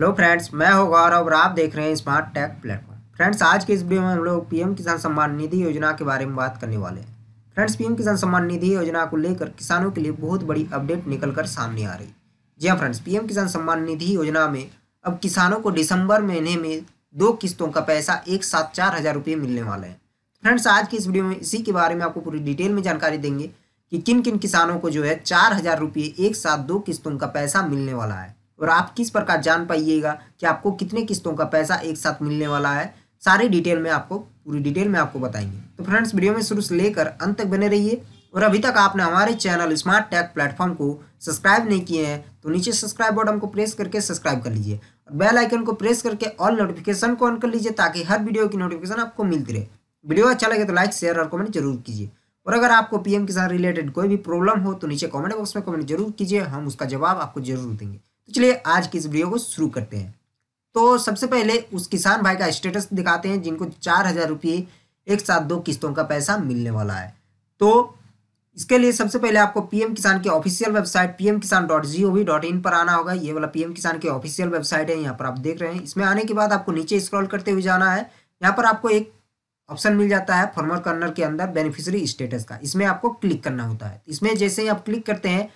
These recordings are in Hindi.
हेलो फ्रेंड्स मैं हूं गौरव और आप देख रहे हैं स्मार्ट टेक प्लेटफॉर्म फ्रेंड्स आज के इस वीडियो में हम लोग पीएम किसान सम्मान निधि योजना के बारे में बात करने वाले हैं फ्रेंड्स पीएम किसान सम्मान निधि योजना को लेकर किसानों के लिए बहुत बड़ी अपडेट निकल कर सामने आ रही जी हाँ फ्रेंड्स पीएम किसान सम्मान निधि योजना में अब किसानों को दिसंबर महीने में दो किस्तों का पैसा एक साथ चार हज़ार रुपये मिलने वाले हैं फ्रेंड्स आज की इस वीडियो में इसी के बारे में आपको पूरी डिटेल में जानकारी देंगे कि किन किन किसानों को जो है चार हज़ार रुपये एक साथ दो किस्तों का पैसा मिलने वाला है और आप किस प्रकार जान पाइएगा कि आपको कितने किस्तों का पैसा एक साथ मिलने वाला है सारी डिटेल में आपको पूरी डिटेल में आपको बताएंगे तो फ्रेंड्स वीडियो में शुरू से लेकर अंत तक बने रहिए और अभी तक आपने हमारे चैनल स्मार्ट टैक प्लेटफॉर्म को सब्सक्राइब नहीं किए हैं तो नीचे सब्सक्राइब बटन को प्रेस करके सब्सक्राइब कर लीजिए और बेल आइकन को प्रेस करके ऑल नोटिफिकेशन को ऑन कर लीजिए ताकि हर वीडियो की नोटिफिकेशन आपको मिलती रहे वीडियो अच्छा लगे तो लाइक शेयर और कमेंट जरूर कीजिए और अगर आपको पीएम किसान रिलेटेड कोई भी प्रॉब्लम हो तो नीचे कमेंट बॉक्स में कमेंट जरूर कीजिए हम उसका जवाब आपको जरूर देंगे तो चलिए आज की इस वीडियो को शुरू करते हैं तो सबसे पहले उस किसान भाई का स्टेटस दिखाते हैं जिनको चार हज़ार रुपये एक साथ दो किस्तों का पैसा मिलने वाला है तो इसके लिए सबसे पहले आपको पीएम किसान की official website PM Kisan dot G O V dot in पर आना होगा ये वाला पीएम किसान के ऑफिशियल वेबसाइट है यहाँ पर आप देख रहे हैं इसमें आने के बाद आपको नीचे स्क्रॉल करते हुए जाना है यहाँ पर आपको एक ऑप्शन मिल जाता है फॉर्मर कर्नर के अंदर बेनिफिशियरी स्टेटस का इसमें आपको क्लिक करना होता है इसमें जैसे ही आप क्लिक करते हैं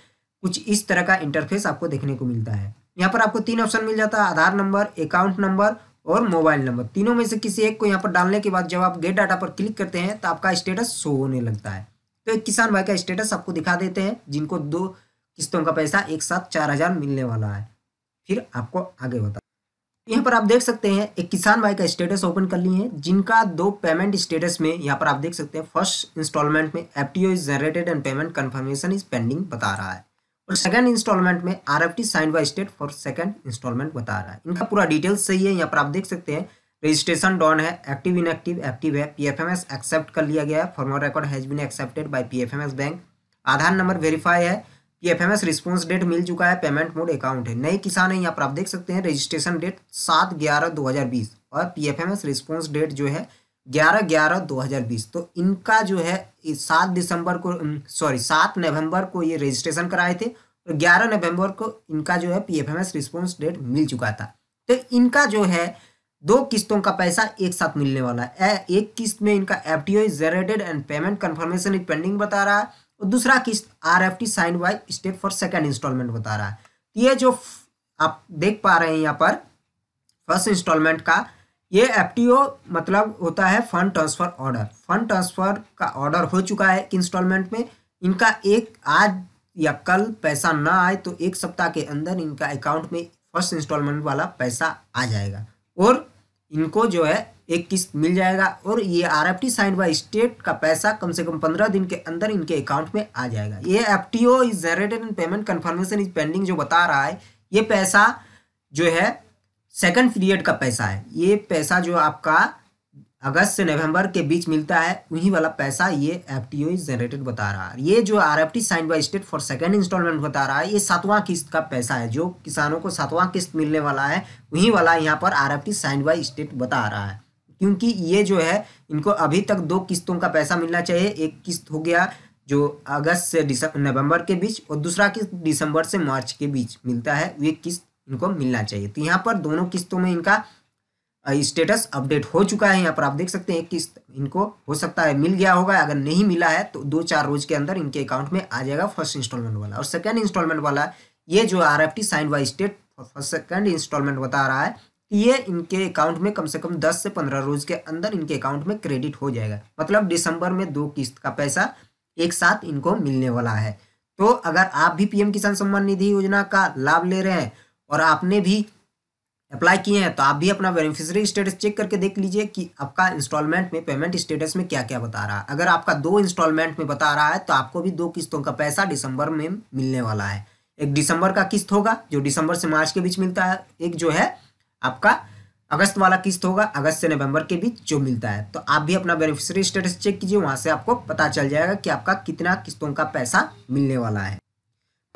कुछ इस तरह का इंटरफेस आपको देखने को मिलता है यहाँ पर आपको तीन ऑप्शन मिल जाता है आधार नंबर अकाउंट नंबर और मोबाइल नंबर तीनों में से किसी एक को यहाँ पर डालने के बाद जब आप गेट डाटा पर क्लिक करते हैं तो आपका स्टेटस शो होने लगता है तो एक किसान भाई का स्टेटस आपको दिखा देते हैं जिनको दो किस्तों का पैसा एक साथ चार हज़ार मिलने वाला है फिर आपको आगे बता तो यहाँ पर आप देख सकते हैं एक किसान भाई का स्टेटस ओपन कर लिए हैं जिनका दो पेमेंट स्टेटस में यहाँ पर आप देख सकते हैं फर्स्ट इंस्टॉलमेंट में F T O is generated and payment confirmation is pending बता रहा है सेकंड इंस्टॉलमेंट में R F T sign by state for second installment बता रहा है इनका पूरा डिटेल्स सही है यहाँ पर आप देख सकते हैं रजिस्ट्रेशन डॉन है एक्टिव इनएक्टिव एक्टिव है P F M S accept कर लिया गया है formal record has been accepted by P F M S bank Aadhaar number verify है P F M S response date मिल चुका है पेमेंट मोड अकाउंट है नए किसान है यहाँ पर आप देख सकते हैं रजिस्ट्रेशन डेट सात ग्यारह दो हज़ार बीस और P F M S response date जो है ग्यारह ग्यारह दो हज़ार बीस तो इनका जो है सात दिसंबर को सॉरी सात नवंबर को ये रजिस्ट्रेशन कराए थे और ग्यारह नवंबर को इनका जो है P F M S response date मिल चुका था तो इनका जो है दो किस्तों का पैसा एक साथ मिलने वाला है एक किस्त में इनका F T O generated and payment confirmation is pending बता रहा है और दूसरा किस्त R F T sign by state for second installment बता रहा है तो ये जो आप देख पा रहे हैं यहाँ पर फर्स्ट इंस्टॉलमेंट का ये एफ मतलब होता है fund transfer order fund transfer का ऑर्डर हो चुका है एक इंस्टॉलमेंट में इनका एक आज या कल पैसा ना आए तो एक सप्ताह के अंदर इनका अकाउंट में फर्स्ट इंस्टॉलमेंट वाला पैसा आ जाएगा और इनको जो है एक किस्त मिल जाएगा और ये R F T sign by state का पैसा कम से कम पंद्रह दिन के अंदर इनके अकाउंट में आ जाएगा ये F T O is generated and payment confirmation is pending जो बता रहा है ये पैसा जो है सेकंड पीरियड का पैसा है ये पैसा जो आपका अगस्त से नवंबर के बीच मिलता है वही वाला पैसा ये एफ टी ओ जनरेटेड बता रहा है ये जो R F T sign by state for second installment बता रहा है ये सातवां किस्त का पैसा है जो किसानों को सातवां किस्त मिलने वाला है वही वाला यहाँ पर R F T sign by state बता रहा है क्योंकि ये जो है इनको अभी तक दो किस्तों का पैसा मिलना चाहिए एक किस्त हो गया जो अगस्त से नवंबर के बीच और दूसरा किस्त दिसंबर से मार्च के बीच मिलता है वे किस्त इनको मिलना चाहिए तो यहाँ पर दोनों किस्तों में इनका स्टेटस अपडेट हो चुका है यहाँ पर आप देख सकते हैं किस्त इनको हो सकता है मिल गया होगा अगर नहीं मिला है तो दो चार रोज के अंदर इनके अकाउंट में आ जाएगा फर्स्ट इंस्टॉलमेंट वाला और सेकेंड इंस्टॉलमेंट वाला ये जो R F T sign by state second installment बता रहा है ये इनके अकाउंट में कम से कम दस से पंद्रह रोज के अंदर इनके अकाउंट में क्रेडिट हो जाएगा मतलब दिसंबर में दो किस्त का पैसा एक साथ इनको मिलने वाला है तो अगर आप भी पीएम किसान सम्मान निधि योजना का लाभ ले रहे हैं और आपने भी अप्लाई किए हैं तो आप भी अपना बेनिफिशरी स्टेटस चेक करके देख लीजिए कि आपका इंस्टॉलमेंट में पेमेंट स्टेटस में क्या क्या बता रहा है अगर आपका दो इंस्टॉलमेंट में बता रहा है तो आपको भी दो किस्तों का पैसा दिसंबर में मिलने वाला है एक दिसंबर का किस्त होगा जो दिसंबर से मार्च के बीच मिलता है एक जो है आपका अगस्त वाला किस्त होगा अगस्त से नवंबर के बीच जो मिलता है तो आप भी अपना बेनिफिशियरी स्टेटस चेक कीजिए वहाँ से आपको पता चल जाएगा कि आपका कितना किस्तों का पैसा मिलने वाला है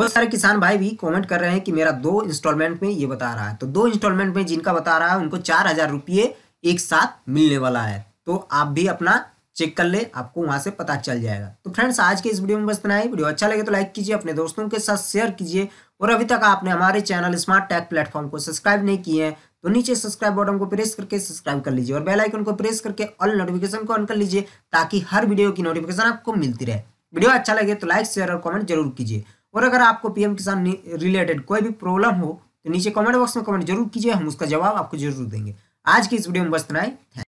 बहुत सारे किसान भाई भी कमेंट कर रहे हैं कि मेरा दो इंस्टॉलमेंट में ये बता रहा है तो दो इंस्टॉलमेंट में जिनका बता रहा है उनको चार हजार रुपये एक साथ मिलने वाला है तो आप भी अपना चेक कर ले आपको वहां से पता चल जाएगा तो फ्रेंड्स आज के इस वीडियो में बस इतना ही वीडियो अच्छा लगे तो लाइक कीजिए अपने दोस्तों के साथ शेयर कीजिए और अभी तक आपने हमारे चैनल स्मार्ट टैग प्लेटफॉर्म को सब्सक्राइब नहीं किए हैं तो नीचे सब्सक्राइब बटन को प्रेस करके सब्सक्राइब कर लीजिए और बेल आइकन को प्रेस करके ऑल नोटिफिकेशन को ऑन कर लीजिए ताकि हर वीडियो की नोटिफिकेशन आपको मिलती रहे वीडियो अच्छा लगे तो लाइक शेयर और कमेंट जरूर कीजिए और अगर आपको पीएम किसान रिलेटेड कोई भी प्रॉब्लम हो तो नीचे कमेंट बॉक्स में कमेंट जरूर कीजिए हम उसका जवाब आपको जरूर देंगे आज की इस वीडियो में बस इतना